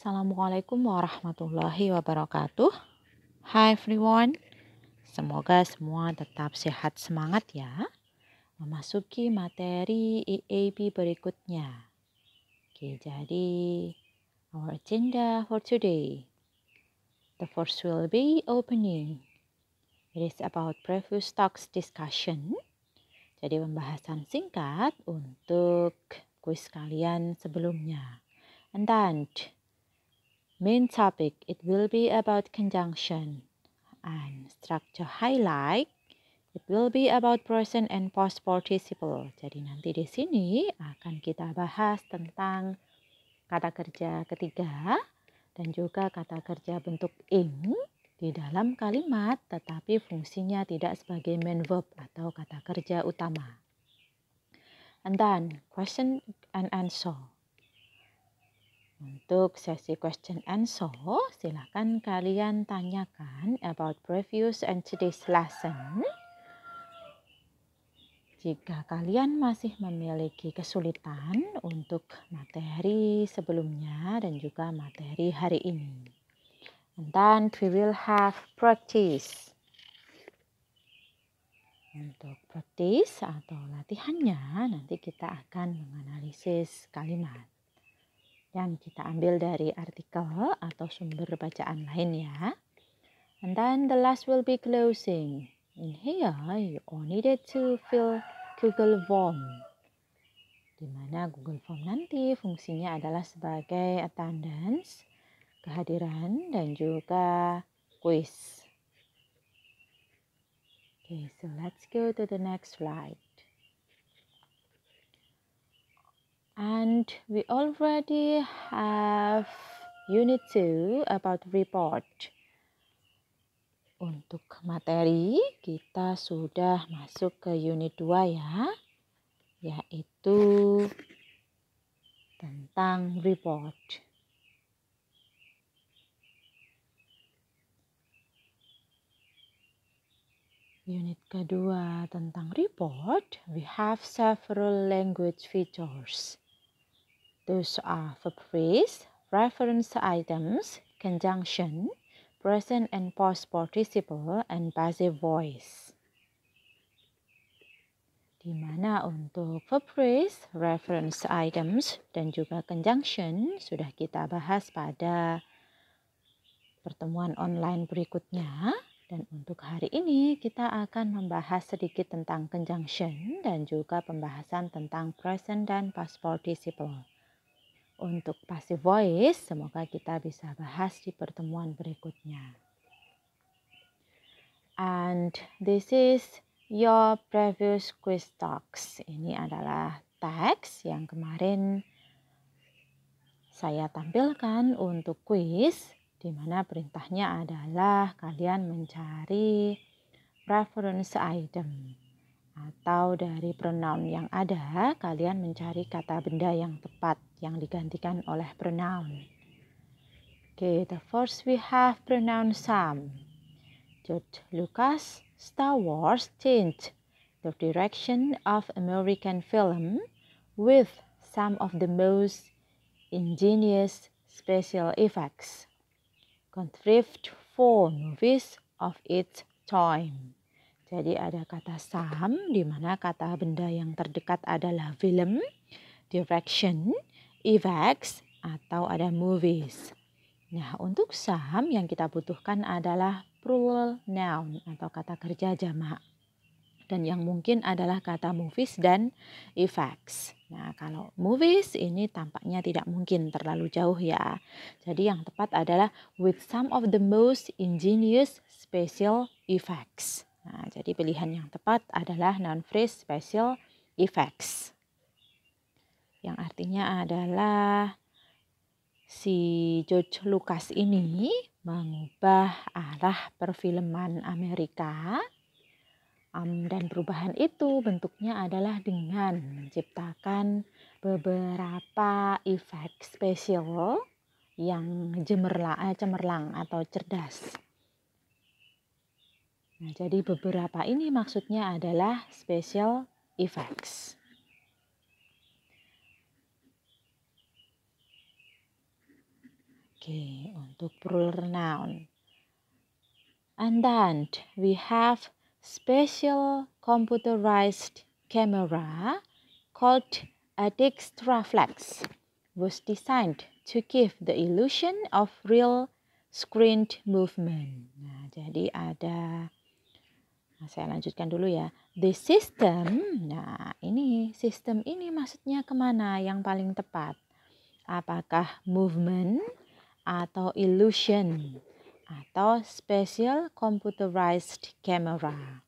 Assalamualaikum warahmatullahi wabarakatuh. Hi everyone. Semoga semua tetap sehat semangat ya. Memasuki materi EAP berikutnya. Oke, jadi our agenda for today. The first will be opening. It is about previous talks discussion. Jadi pembahasan singkat untuk kuis kalian sebelumnya. And then Main topic, it will be about conjunction. And structure highlight, it will be about present and past participle. Jadi nanti di sini akan kita bahas tentang kata kerja ketiga dan juga kata kerja bentuk ing di dalam kalimat tetapi fungsinya tidak sebagai main verb atau kata kerja utama. And then question and answer. Untuk sesi question and so, silakan kalian tanyakan about previous and today's lesson. Jika kalian masih memiliki kesulitan untuk materi sebelumnya dan juga materi hari ini. And then we will have practice. Untuk practice atau latihannya, nanti kita akan menganalisis kalimat yang kita ambil dari artikel atau sumber bacaan lain ya. And then the last will be closing. In here, you all needed to fill Google Form. Di mana Google Form nanti fungsinya adalah sebagai attendance, kehadiran, dan juga quiz. Okay, so let's go to the next slide. and we already have unit 2 about report. Untuk materi kita sudah masuk ke unit 2 ya, yaitu tentang report. Unit kedua tentang report, we have several language features. Those are verb-phrase, reference items, conjunction, present and past participle, and passive voice. Di mana untuk verb phrase, reference items, dan juga conjunction sudah kita bahas pada pertemuan online berikutnya. Dan untuk hari ini kita akan membahas sedikit tentang conjunction dan juga pembahasan tentang present dan past participle untuk passive voice semoga kita bisa bahas di pertemuan berikutnya. And this is your previous quiz talks. Ini adalah teks yang kemarin saya tampilkan untuk quiz di mana perintahnya adalah kalian mencari reference item atau dari pronoun yang ada, kalian mencari kata benda yang tepat yang digantikan oleh pronoun. Oke, okay, the first we have pronoun some. George Lucas, Star Wars changed the direction of American film with some of the most ingenious special effects contrived for movies of its time. Jadi ada kata sam di mana kata benda yang terdekat adalah film, direction, effects, atau ada movies. Nah, untuk saham yang kita butuhkan adalah plural noun atau kata kerja jamak. Dan yang mungkin adalah kata movies dan effects. Nah, kalau movies ini tampaknya tidak mungkin terlalu jauh ya. Jadi yang tepat adalah with some of the most ingenious special effects. Nah, jadi pilihan yang tepat adalah non-freeze special effects. Yang artinya adalah si George Lucas ini mengubah arah perfilman Amerika Um, dan perubahan itu bentuknya adalah dengan menciptakan beberapa efek spesial yang eh, cemerlang atau cerdas. Nah, jadi beberapa ini maksudnya adalah special effects. Oke, untuk plural noun. And then we have special computerized camera called a Dextraflex was designed to give the illusion of real screen movement. Nah, jadi ada Nah, saya lanjutkan dulu ya. The system, nah ini sistem ini maksudnya kemana yang paling tepat? Apakah movement atau illusion atau special computerized camera?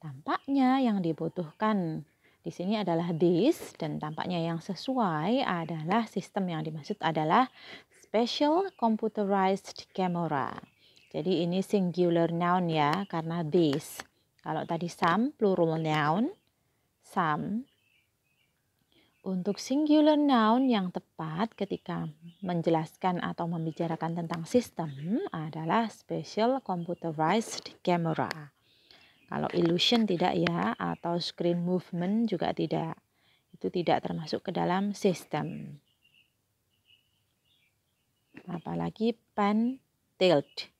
Tampaknya yang dibutuhkan di sini adalah this dan tampaknya yang sesuai adalah sistem yang dimaksud adalah special computerized camera. Jadi ini singular noun ya karena this. Kalau tadi sam plural noun, sam untuk singular noun yang tepat ketika menjelaskan atau membicarakan tentang sistem adalah special computerized camera. Kalau illusion tidak ya atau screen movement juga tidak. Itu tidak termasuk ke dalam sistem. Apalagi pen tilt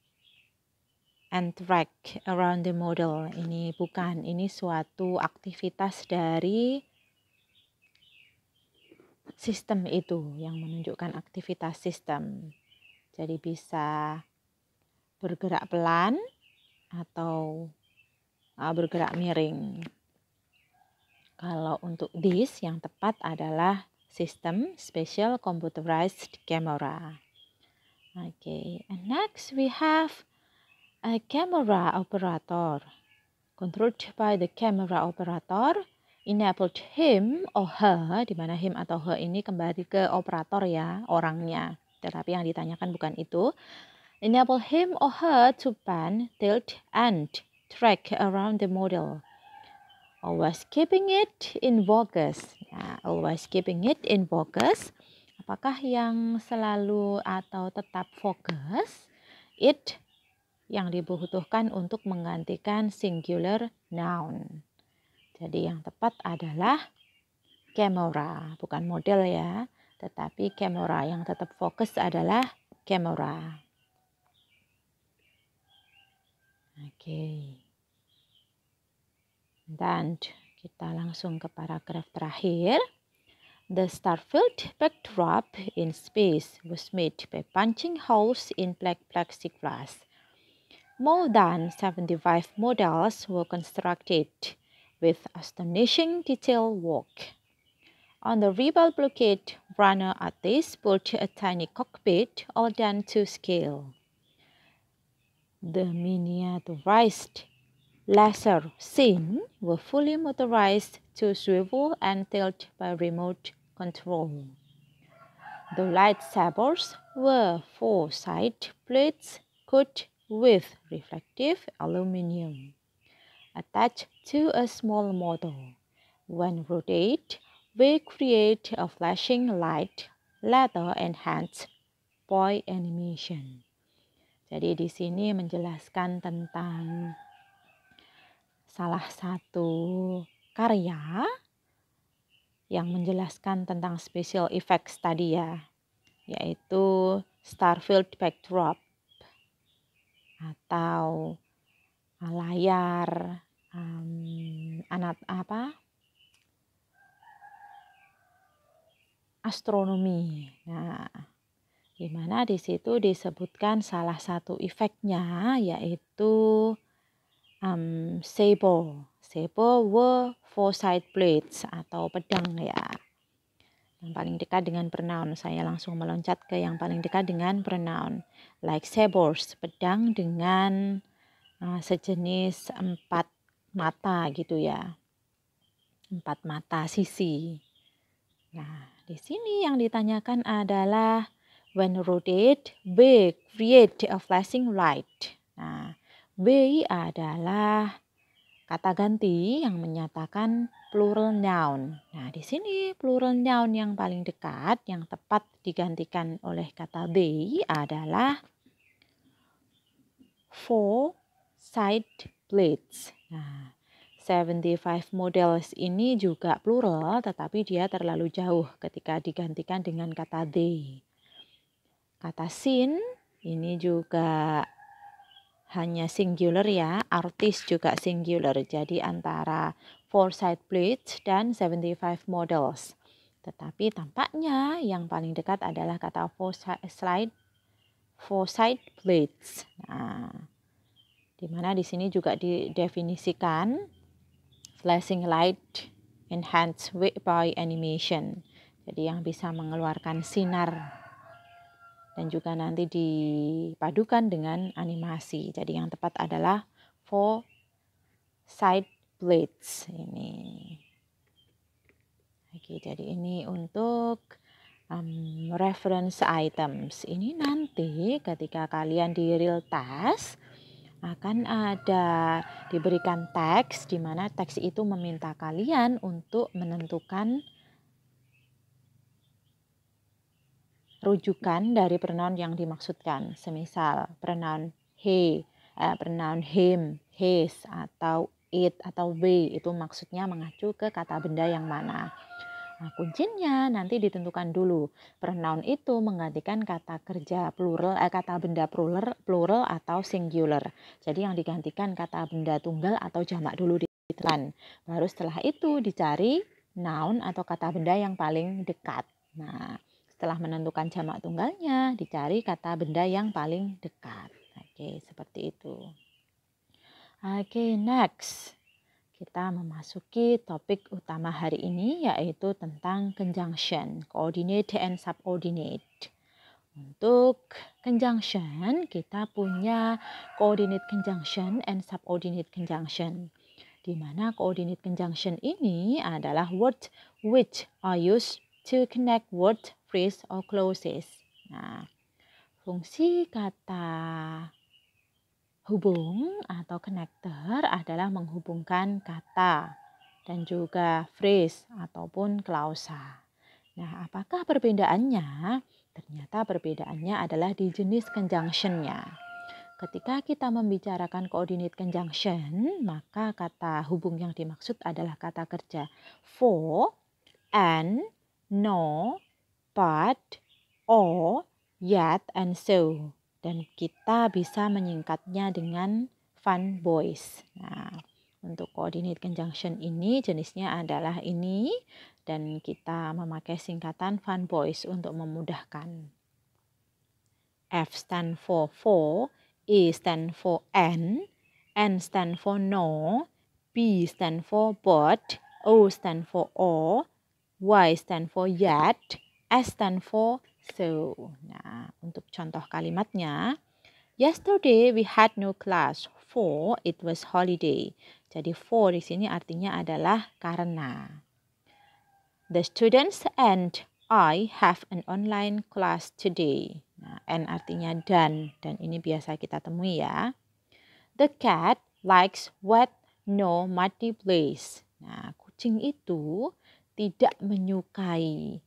and track around the model. Ini bukan, ini suatu aktivitas dari sistem itu yang menunjukkan aktivitas sistem. Jadi bisa bergerak pelan atau uh, bergerak miring. Kalau untuk this yang tepat adalah sistem special computerized camera. Okay, and next we have a camera operator. Controlled by the camera operator enabled him or her, di mana him atau her ini kembali ke operator ya, orangnya. Tetapi yang ditanyakan bukan itu. Enable him or her to pan, tilt, and track around the model. Always keeping it in focus. Ya, always keeping it in focus. Apakah yang selalu atau tetap fokus? It yang dibutuhkan untuk menggantikan singular noun. Jadi yang tepat adalah camera, bukan model ya, tetapi camera yang tetap fokus adalah camera. Oke. Dan kita langsung ke paragraf terakhir. The starfield backdrop in space was made by punching holes in black plexiglass More than 75 models were constructed with astonishing detail work. On the Rebel blockade, runner artists built a tiny cockpit all done to scale. The miniaturized laser scene were fully motorized to swivel and tilt by remote control. The lightsabers were four side blades cut with reflective aluminium attached to a small model, When rotate, we create a flashing light, later enhanced point animation. Jadi di sini menjelaskan tentang salah satu karya yang menjelaskan tentang special effects tadi ya, yaitu Starfield Backdrop atau eh, layar um, anat apa astronomi. Nah, di mana di situ disebutkan salah satu efeknya yaitu um, sebo, sebo wo four side blades atau pedang ya yang paling dekat dengan pronoun. Saya langsung meloncat ke yang paling dekat dengan pronoun. Like sabers, pedang dengan uh, sejenis empat mata gitu ya. Empat mata sisi. Nah, di sini yang ditanyakan adalah when rotate B create a flashing light. Nah, B adalah kata ganti yang menyatakan plural noun. Nah, di sini plural noun yang paling dekat yang tepat digantikan oleh kata they adalah four side plates. Nah, 75 models ini juga plural tetapi dia terlalu jauh ketika digantikan dengan kata they. Kata sin ini juga hanya singular ya, artis juga singular. Jadi antara 4 side plates, dan 75 models. Tetapi tampaknya yang paling dekat adalah kata four slide, four side plates. Nah, di mana di sini juga didefinisikan flashing light enhanced by animation. Jadi yang bisa mengeluarkan sinar dan juga nanti dipadukan dengan animasi. Jadi yang tepat adalah four side plates ini. Oke, jadi ini untuk um, reference items. Ini nanti ketika kalian di real test akan ada diberikan teks di mana teks itu meminta kalian untuk menentukan rujukan dari pronoun yang dimaksudkan. Semisal pronoun he, eh, pronoun him, his atau it atau we itu maksudnya mengacu ke kata benda yang mana. Nah, kuncinya nanti ditentukan dulu. Pronoun itu menggantikan kata kerja plural, eh, kata benda plural, plural atau singular. Jadi yang digantikan kata benda tunggal atau jamak dulu ditentukan. Baru setelah itu dicari noun atau kata benda yang paling dekat. Nah, setelah menentukan jamak tunggalnya, dicari kata benda yang paling dekat. Oke, seperti itu. Oke, next. Kita memasuki topik utama hari ini yaitu tentang conjunction, coordinate and subordinate. Untuk conjunction, kita punya coordinate conjunction and subordinate conjunction. Di mana coordinate conjunction ini adalah word which are used to connect word, phrase, or clauses. Nah, fungsi kata Hubung atau connector adalah menghubungkan kata dan juga phrase ataupun klausa. Nah, apakah perbedaannya? Ternyata perbedaannya adalah di jenis conjunctionnya. Ketika kita membicarakan koordinat conjunction, maka kata hubung yang dimaksud adalah kata kerja for, and, no, but, or, yet, and so dan kita bisa menyingkatnya dengan fun boys. Nah, untuk coordinate conjunction ini jenisnya adalah ini dan kita memakai singkatan fun boys untuk memudahkan. F stand for for, E stand for N, N stand for no, B stand for but, O stand for or, Y stand for yet, S stand for So, nah untuk contoh kalimatnya, yesterday we had no class for it was holiday. Jadi for di sini artinya adalah karena. The students and I have an online class today. Nah, and artinya dan dan ini biasa kita temui ya. The cat likes wet no muddy place. Nah, kucing itu tidak menyukai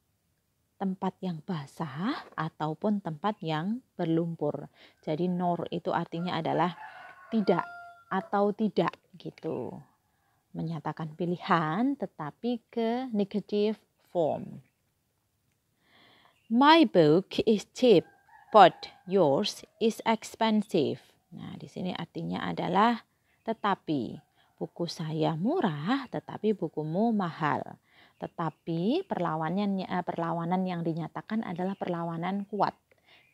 tempat yang basah ataupun tempat yang berlumpur. Jadi nor itu artinya adalah tidak atau tidak gitu. Menyatakan pilihan tetapi ke negative form. My book is cheap but yours is expensive. Nah, di sini artinya adalah tetapi buku saya murah tetapi bukumu mahal. Tetapi perlawanan ya, eh, perlawanan yang dinyatakan adalah perlawanan kuat.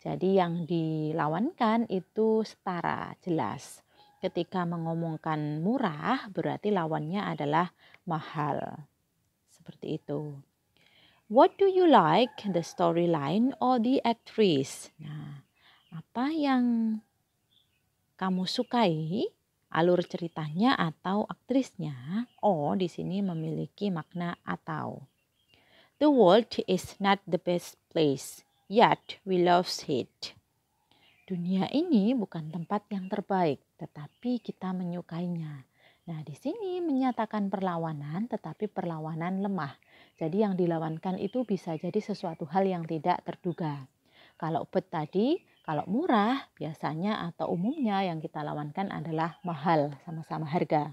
Jadi yang dilawankan itu setara, jelas. Ketika mengomongkan murah berarti lawannya adalah mahal. Seperti itu. What do you like the storyline or the actress? Nah, apa yang kamu sukai alur ceritanya atau aktrisnya, O oh, di sini memiliki makna atau. The world is not the best place, yet we love it. Dunia ini bukan tempat yang terbaik, tetapi kita menyukainya. Nah, di sini menyatakan perlawanan, tetapi perlawanan lemah. Jadi yang dilawankan itu bisa jadi sesuatu hal yang tidak terduga. Kalau bet tadi kalau murah, biasanya atau umumnya yang kita lawankan adalah mahal, sama-sama harga.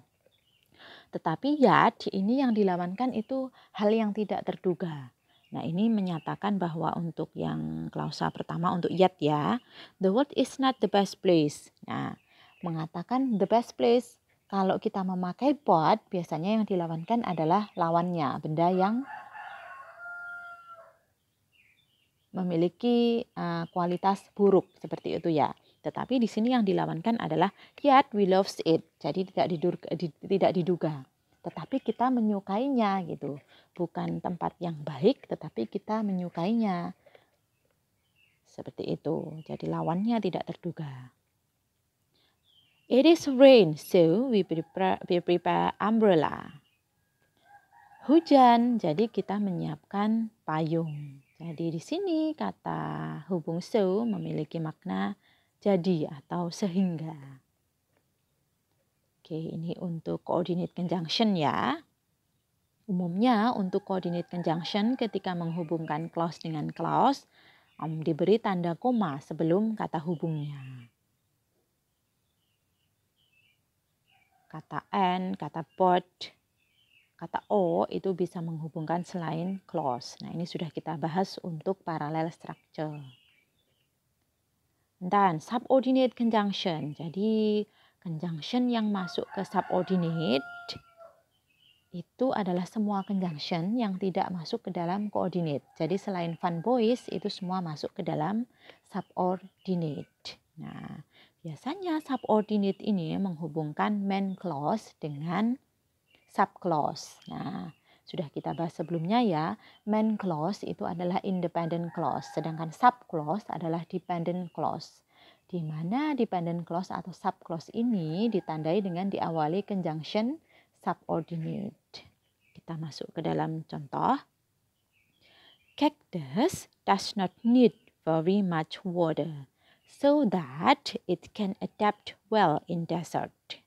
Tetapi ya, di ini yang dilawankan itu hal yang tidak terduga. Nah, ini menyatakan bahwa untuk yang klausa pertama untuk yet ya, the world is not the best place. Nah, mengatakan the best place kalau kita memakai pot, biasanya yang dilawankan adalah lawannya, benda yang memiliki uh, kualitas buruk seperti itu ya. Tetapi di sini yang dilawankan adalah yet we loves it. Jadi tidak diduga, di, tidak diduga. Tetapi kita menyukainya gitu. Bukan tempat yang baik tetapi kita menyukainya. Seperti itu. Jadi lawannya tidak terduga. It is rain, so we prepare, we prepare umbrella. Hujan, jadi kita menyiapkan payung. Jadi di sini kata hubung so memiliki makna jadi atau sehingga. Oke, ini untuk koordinat conjunction ya. Umumnya untuk koordinat conjunction ketika menghubungkan clause dengan clause, om diberi tanda koma sebelum kata hubungnya. Kata and, kata "pot" kata O itu bisa menghubungkan selain clause. Nah, ini sudah kita bahas untuk parallel structure. Dan subordinate conjunction. Jadi, conjunction yang masuk ke subordinate itu adalah semua conjunction yang tidak masuk ke dalam coordinate. Jadi selain fun boys itu semua masuk ke dalam subordinate. Nah, biasanya subordinate ini menghubungkan main clause dengan subclause. Nah, sudah kita bahas sebelumnya ya, main clause itu adalah independent clause, sedangkan sub clause adalah dependent clause. Di mana dependent clause atau sub clause ini ditandai dengan diawali conjunction subordinate. Kita masuk ke dalam contoh. Cactus does not need very much water so that it can adapt well in desert.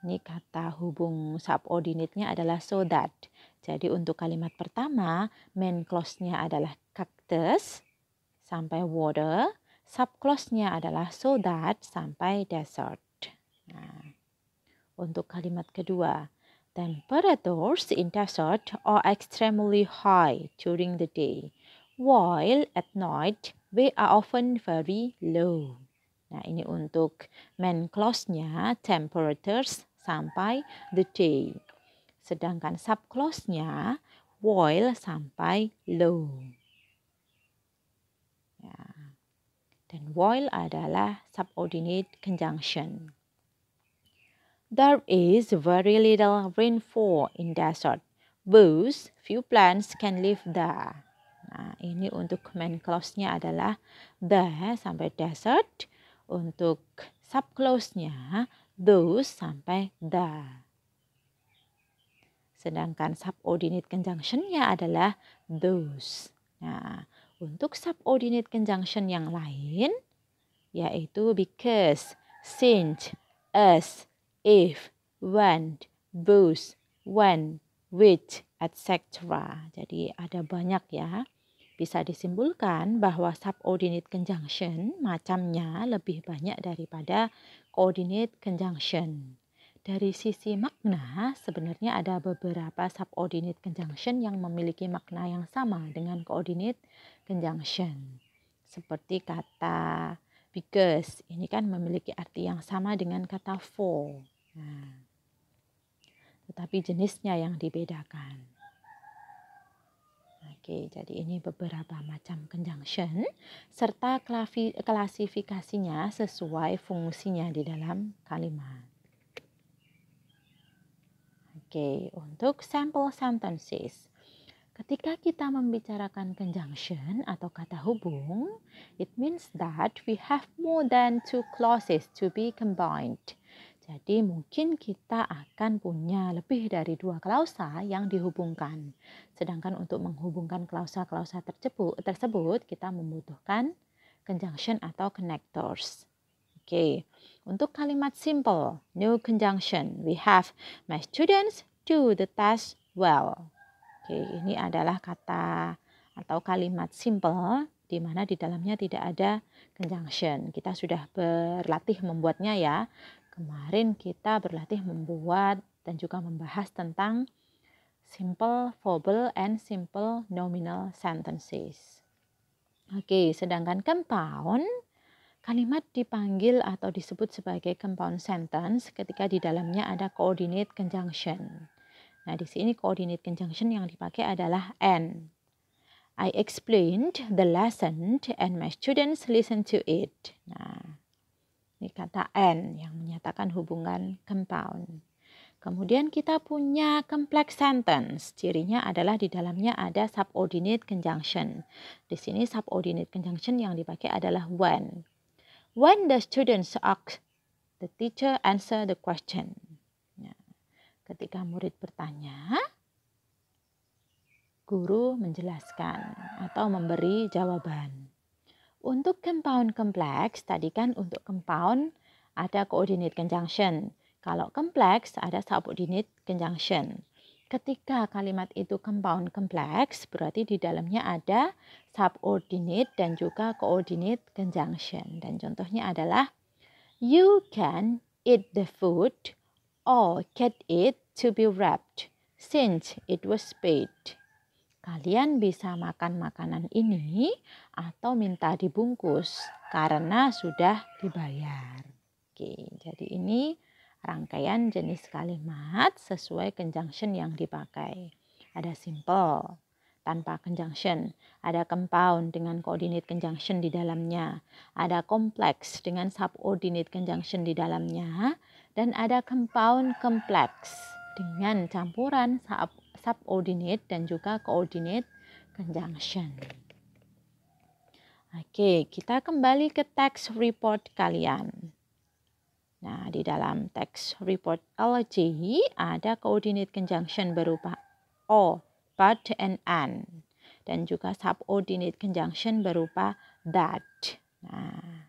Ini kata hubung subordinatnya adalah so that. Jadi untuk kalimat pertama, main clause-nya adalah cactus sampai water, sub clause nya adalah so that sampai desert. Nah, untuk kalimat kedua, temperatures in desert are extremely high during the day, while at night they are often very low. Nah, ini untuk main clause-nya temperatures sampai the day. Sedangkan subclause-nya while sampai low. Ya. Dan while adalah subordinate conjunction. There is very little rainfall in desert. Both few plants can live there. Nah, ini untuk main clause-nya adalah the sampai desert. Untuk subclause-nya those sampai the. Sedangkan subordinate conjunctionnya adalah those. Nah, untuk subordinate conjunction yang lain, yaitu because, since, as, if, when, both, when, which, etc. Jadi ada banyak ya. Bisa disimpulkan bahwa subordinate conjunction macamnya lebih banyak daripada coordinate conjunction. Dari sisi makna, sebenarnya ada beberapa subordinate conjunction yang memiliki makna yang sama dengan coordinate conjunction. Seperti kata because, ini kan memiliki arti yang sama dengan kata for. Nah, tetapi jenisnya yang dibedakan. Oke, jadi ini beberapa macam conjunction serta klasifikasinya sesuai fungsinya di dalam kalimat. Oke, untuk sample sentences. Ketika kita membicarakan conjunction atau kata hubung, it means that we have more than two clauses to be combined. Jadi mungkin kita akan punya lebih dari dua klausa yang dihubungkan. Sedangkan untuk menghubungkan klausa-klausa tersebut, kita membutuhkan conjunction atau connectors. Oke, okay. untuk kalimat simple, new conjunction, we have my students do the task well. Oke, okay. ini adalah kata atau kalimat simple di mana di dalamnya tidak ada conjunction. Kita sudah berlatih membuatnya ya. Kemarin kita berlatih membuat dan juga membahas tentang simple verbal and simple nominal sentences. Oke, sedangkan compound kalimat dipanggil atau disebut sebagai compound sentence ketika di dalamnya ada coordinate conjunction. Nah, di sini coordinate conjunction yang dipakai adalah and. I explained the lesson and my students listen to it. Nah, ini kata N yang menyatakan hubungan compound. Kemudian kita punya complex sentence. Cirinya adalah di dalamnya ada subordinate conjunction. Di sini subordinate conjunction yang dipakai adalah when. When the students ask, the teacher answer the question. Ya. ketika murid bertanya, guru menjelaskan atau memberi jawaban. Untuk compound kompleks, tadi kan untuk compound ada coordinate conjunction. Kalau kompleks ada subordinate conjunction. Ketika kalimat itu compound kompleks, berarti di dalamnya ada subordinate dan juga coordinate conjunction. Dan contohnya adalah You can eat the food or get it to be wrapped since it was paid. Kalian bisa makan makanan ini atau minta dibungkus karena sudah dibayar. Oke, jadi ini rangkaian jenis kalimat sesuai conjunction yang dipakai. Ada simple tanpa conjunction, ada compound dengan koordinat conjunction di dalamnya, ada kompleks dengan subordinate conjunction di dalamnya, dan ada compound kompleks dengan campuran sub subordinate dan juga coordinate conjunction. Oke, kita kembali ke text report kalian. Nah, di dalam text report LJI ada coordinate conjunction berupa O, but, and and, Dan juga subordinate conjunction berupa that. Nah,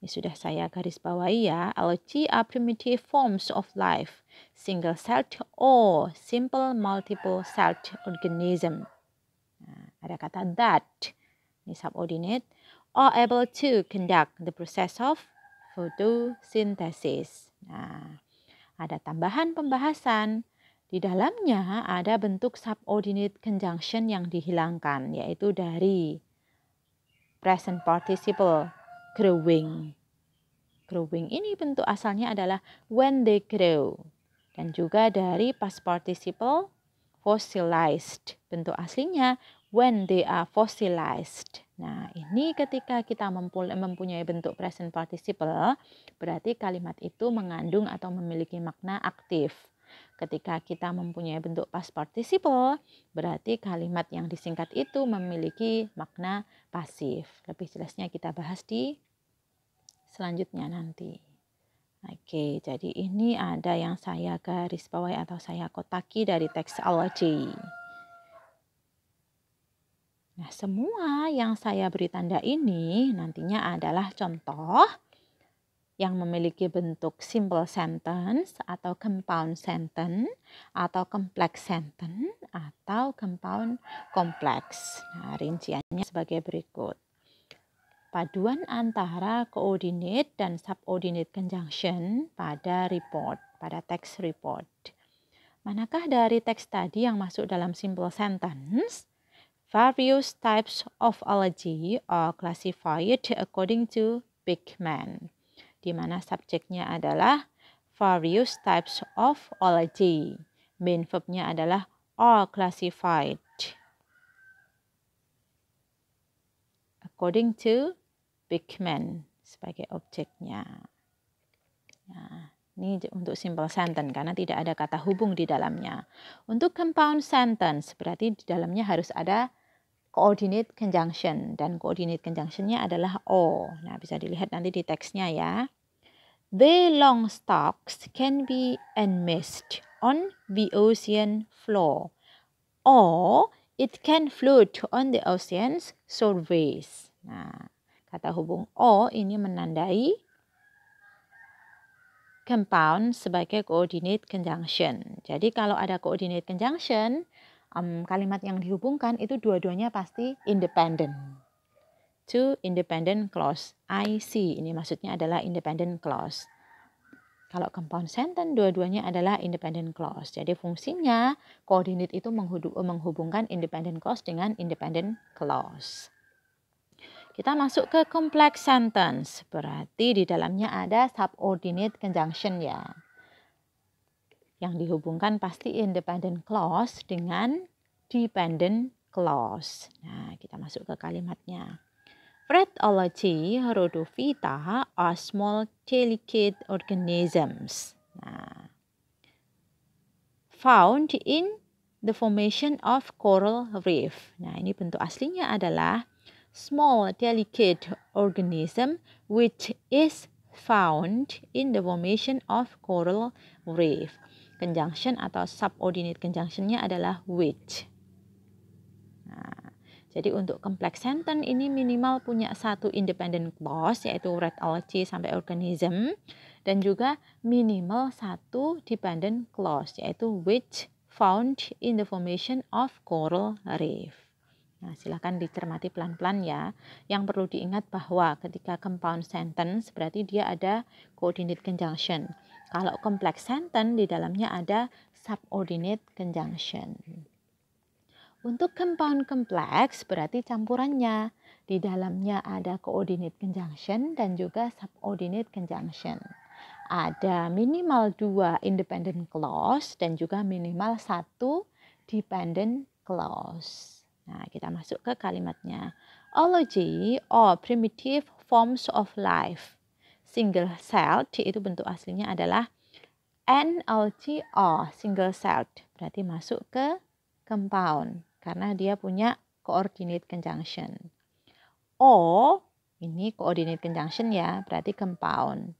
ini ya sudah saya garis bawahi ya. Algae are primitive forms of life, single cell or simple multiple cell organism. Nah, ada kata that, ini subordinate, are able to conduct the process of photosynthesis. Nah, ada tambahan pembahasan. Di dalamnya ada bentuk subordinate conjunction yang dihilangkan, yaitu dari present participle growing. Growing ini bentuk asalnya adalah when they grow dan juga dari past participle fossilized. Bentuk aslinya when they are fossilized. Nah, ini ketika kita mempunyai bentuk present participle, berarti kalimat itu mengandung atau memiliki makna aktif. Ketika kita mempunyai bentuk past participle, berarti kalimat yang disingkat itu memiliki makna pasif. Lebih jelasnya kita bahas di selanjutnya nanti. Oke, jadi ini ada yang saya garis bawahi atau saya kotaki dari teks al Nah, semua yang saya beri tanda ini nantinya adalah contoh yang memiliki bentuk simple sentence atau compound sentence atau complex sentence atau compound complex. Nah, rinciannya sebagai berikut paduan antara koordinat dan subordinate conjunction pada report, pada teks report. Manakah dari teks tadi yang masuk dalam simple sentence? Various types of allergy are classified according to big man. di mana subjeknya adalah various types of allergy. Main verbnya adalah are classified according to pigment sebagai objeknya. Nah, ini untuk simple sentence karena tidak ada kata hubung di dalamnya. Untuk compound sentence berarti di dalamnya harus ada coordinate conjunction dan coordinate conjunctionnya adalah o. Nah bisa dilihat nanti di teksnya ya. The long stalks can be enmeshed on the ocean floor or it can float on the ocean's surface. Nah, Kata hubung O oh, ini menandai compound sebagai coordinate conjunction. Jadi kalau ada coordinate conjunction, um, kalimat yang dihubungkan itu dua-duanya pasti independent. Two independent clause, I see. ini maksudnya adalah independent clause. Kalau compound sentence dua-duanya adalah independent clause. Jadi fungsinya koordinat itu menghubungkan independent clause dengan independent clause. Kita masuk ke complex sentence. Berarti di dalamnya ada subordinate conjunction ya. Yang dihubungkan pasti independent clause dengan dependent clause. Nah, kita masuk ke kalimatnya. Fretology rhodophyta are small delicate organisms. Nah, found in the formation of coral reef. Nah, ini bentuk aslinya adalah small delicate organism which is found in the formation of coral reef. Conjunction atau subordinate conjunctionnya adalah which. Nah, jadi untuk complex sentence ini minimal punya satu independent clause yaitu red algae sampai organism dan juga minimal satu dependent clause yaitu which found in the formation of coral reef. Nah, silahkan dicermati pelan-pelan ya. Yang perlu diingat bahwa ketika compound sentence berarti dia ada coordinate conjunction. Kalau complex sentence di dalamnya ada subordinate conjunction. Untuk compound complex berarti campurannya. Di dalamnya ada coordinate conjunction dan juga subordinate conjunction. Ada minimal dua independent clause dan juga minimal satu dependent clause. Nah, kita masuk ke kalimatnya. Ology or primitive forms of life. Single cell, C itu bentuk aslinya adalah or single cell. Berarti masuk ke compound karena dia punya coordinate conjunction. O ini coordinate conjunction ya, berarti compound.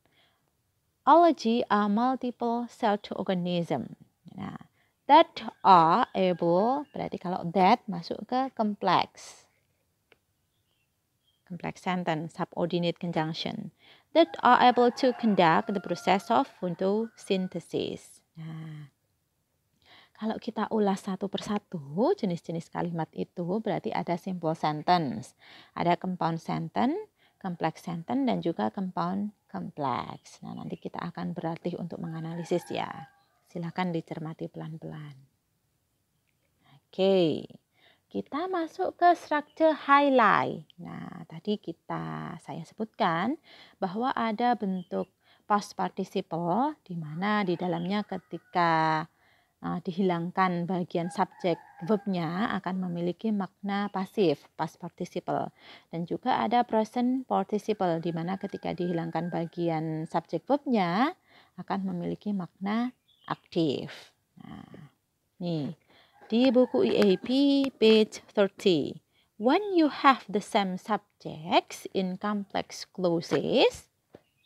Ology are multiple cell organism. Nah, that are able berarti kalau that masuk ke complex complex sentence subordinate conjunction that are able to conduct the process of photosynthesis. Nah, kalau kita ulas satu persatu jenis-jenis kalimat itu berarti ada simple sentence, ada compound sentence, complex sentence dan juga compound complex. Nah, nanti kita akan berlatih untuk menganalisis ya. Silahkan dicermati pelan-pelan. Oke, kita masuk ke structure highlight. Nah, tadi kita saya sebutkan bahwa ada bentuk past participle di mana di dalamnya ketika uh, dihilangkan bagian subjek verbnya akan memiliki makna pasif past participle dan juga ada present participle di mana ketika dihilangkan bagian subjek verbnya akan memiliki makna aktif. Nah, nih di buku EAP page 30. When you have the same subjects in complex clauses,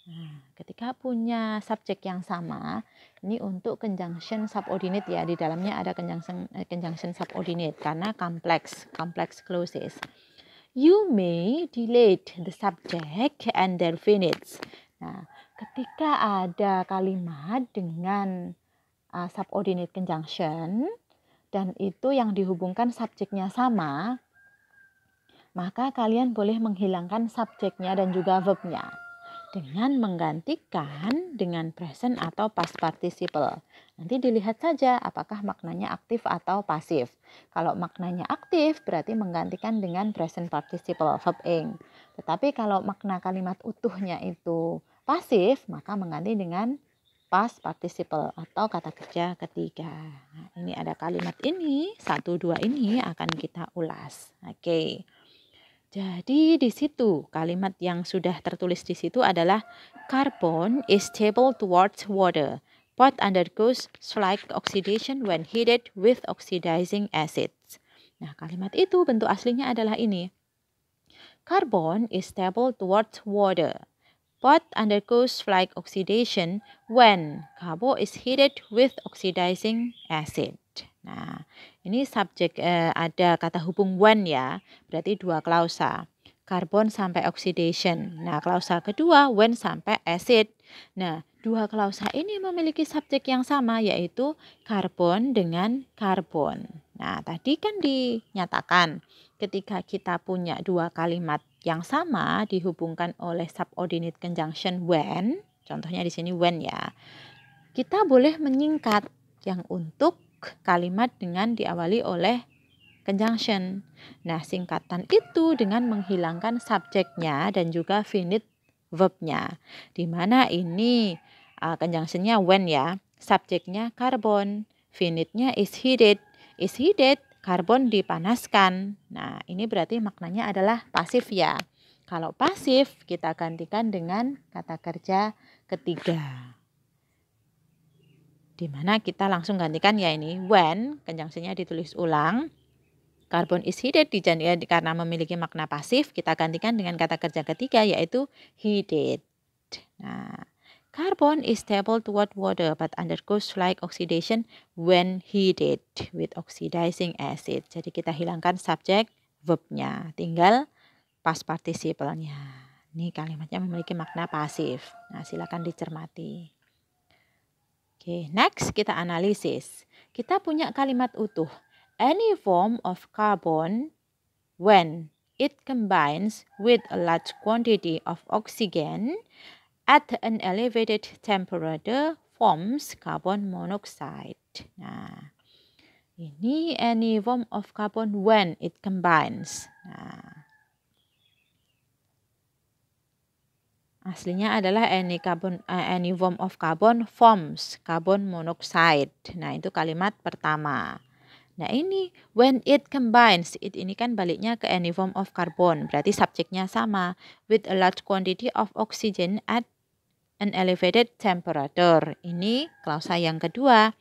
nah, ketika punya subjek yang sama, ini untuk conjunction subordinate ya, di dalamnya ada conjunction, eh, conjunction subordinate karena complex, complex clauses. You may delete the subject and their finish, Nah, ketika ada kalimat dengan uh, subordinate conjunction dan itu yang dihubungkan subjeknya sama, maka kalian boleh menghilangkan subjeknya dan juga verbnya dengan menggantikan dengan present atau past participle. Nanti dilihat saja apakah maknanya aktif atau pasif. Kalau maknanya aktif berarti menggantikan dengan present participle verb ing. Tetapi kalau makna kalimat utuhnya itu pasif maka mengganti dengan past participle atau kata kerja ketiga. Nah, ini ada kalimat ini, satu dua ini akan kita ulas. Oke. Okay. Jadi di situ kalimat yang sudah tertulis di situ adalah carbon is stable towards water but undergoes slight oxidation when heated with oxidizing acids. Nah, kalimat itu bentuk aslinya adalah ini. Carbon is stable towards water Pot undergoes like oxidation when carbo is heated with oxidizing acid. Nah, ini subjek eh, ada kata hubung when ya, berarti dua klausa. Karbon sampai oxidation. Nah, klausa kedua when sampai acid. Nah, dua klausa ini memiliki subjek yang sama yaitu karbon dengan karbon. Nah, tadi kan dinyatakan ketika kita punya dua kalimat yang sama dihubungkan oleh subordinate conjunction when, contohnya di sini when ya. Kita boleh menyingkat yang untuk kalimat dengan diawali oleh conjunction. Nah, singkatan itu dengan menghilangkan subjeknya dan juga finite verbnya. Di mana ini uh, conjunctionnya when ya, subjeknya karbon, finite-nya is heated. Is heated karbon dipanaskan. Nah, ini berarti maknanya adalah pasif ya. Kalau pasif kita gantikan dengan kata kerja ketiga. Di mana kita langsung gantikan ya ini when kenjangsinya ditulis ulang. Karbon is heated ya, di ya, karena memiliki makna pasif kita gantikan dengan kata kerja ketiga yaitu heated. Nah, Carbon is stable toward water but undergoes like oxidation when heated with oxidizing acid. Jadi kita hilangkan subjek verbnya, tinggal past participle-nya. Ini kalimatnya memiliki makna pasif. Nah, silakan dicermati. Oke, next kita analisis. Kita punya kalimat utuh. Any form of carbon when it combines with a large quantity of oxygen at an elevated temperature forms carbon monoxide. Nah, ini any form of carbon when it combines. Nah, aslinya adalah any carbon uh, any form of carbon forms carbon monoxide. Nah, itu kalimat pertama. Nah, ini when it combines, it ini kan baliknya ke any form of carbon, berarti subjeknya sama with a large quantity of oxygen at an elevated temperature. Ini klausa yang kedua.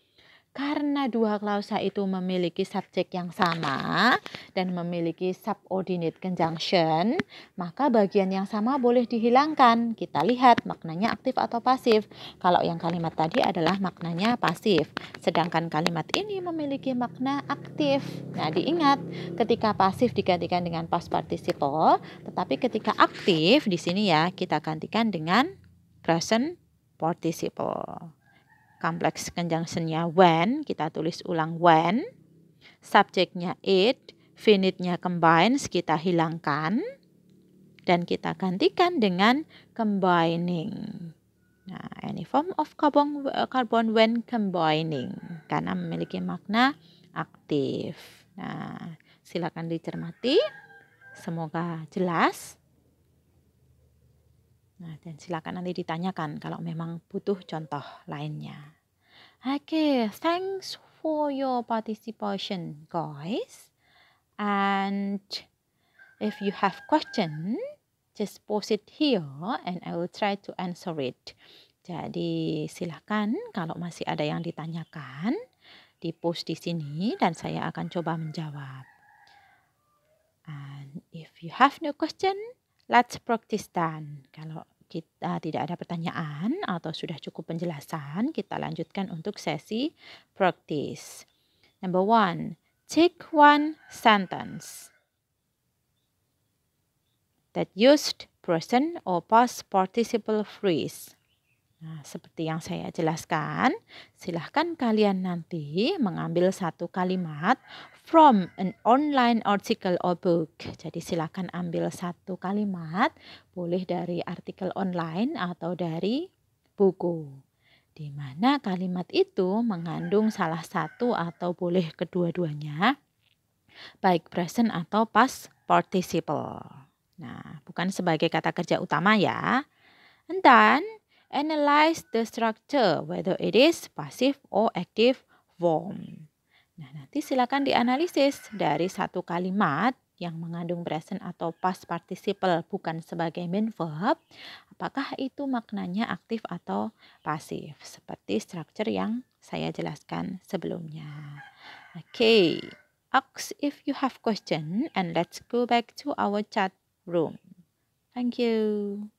Karena dua klausa itu memiliki subjek yang sama dan memiliki subordinate conjunction, maka bagian yang sama boleh dihilangkan. Kita lihat maknanya aktif atau pasif. Kalau yang kalimat tadi adalah maknanya pasif, sedangkan kalimat ini memiliki makna aktif. Nah, diingat ketika pasif digantikan dengan past participle, tetapi ketika aktif di sini ya kita gantikan dengan present participle. Kompleks conjunctionnya when, kita tulis ulang when. Subjeknya it, finitnya combines, kita hilangkan. Dan kita gantikan dengan combining. Nah, any form of carbon, carbon when combining. Karena memiliki makna aktif. Nah, silakan dicermati. Semoga jelas. Nah, dan silakan nanti ditanyakan kalau memang butuh contoh lainnya. Oke, okay, thanks for your participation, guys. And if you have question, just post it here and I will try to answer it. Jadi silakan kalau masih ada yang ditanyakan, di post di sini dan saya akan coba menjawab. And if you have no question, let's practice then. Kalau kita tidak ada pertanyaan atau sudah cukup penjelasan, kita lanjutkan untuk sesi praktis. Number one, take one sentence that used present or past participle phrase. Nah, seperti yang saya jelaskan, silahkan kalian nanti mengambil satu kalimat from an online article or book. Jadi silakan ambil satu kalimat, boleh dari artikel online atau dari buku. Di mana kalimat itu mengandung salah satu atau boleh kedua-duanya, baik present atau past participle. Nah, bukan sebagai kata kerja utama ya. And then, analyze the structure whether it is passive or active form. Nah, nanti silakan dianalisis dari satu kalimat yang mengandung present atau past participle bukan sebagai main verb, apakah itu maknanya aktif atau pasif seperti structure yang saya jelaskan sebelumnya. Oke, okay. ask if you have question and let's go back to our chat room. Thank you.